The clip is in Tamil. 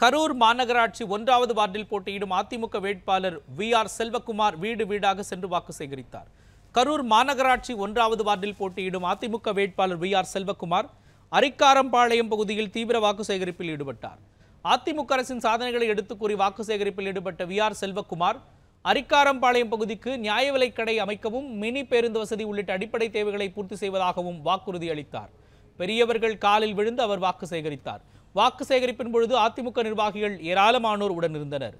கரூர் மாநகராட்சி ஒன்றாவது வார்டில் போட்டியிடும் அதிமுக வேட்பாளர் வி ஆர் செல்வகுமார் வீடு வீடாக சென்று வாக்கு சேகரித்தார் கரூர் மாநகராட்சி ஒன்றாவது வார்டில் போட்டியிடும் அதிமுக வேட்பாளர் வி ஆர் செல்வகுமார் அரிக்காரம்பாளையம் பகுதியில் தீவிர வாக்கு சேகரிப்பில் ஈடுபட்டார் அதிமுக அரசின் சாதனைகளை எடுத்து கூறி வாக்கு சேகரிப்பில் ஈடுபட்ட வி ஆர் செல்வகுமார் அரிக்காரம்பாளையம் பகுதிக்கு நியாய விலைக்கடை அமைக்கவும் மினி பேருந்து வசதி உள்ளிட்ட அடிப்படை தேவைகளை பூர்த்தி செய்வதாகவும் வாக்குறுதி அளித்தார் பெரியவர்கள் காலில் விழுந்து அவர் வாக்கு சேகரித்தார் வாக்கு சேகரிப்பின் பொழுது அதிமுக நிர்வாகிகள் ஏராளமானோர் உடனிருந்தனர்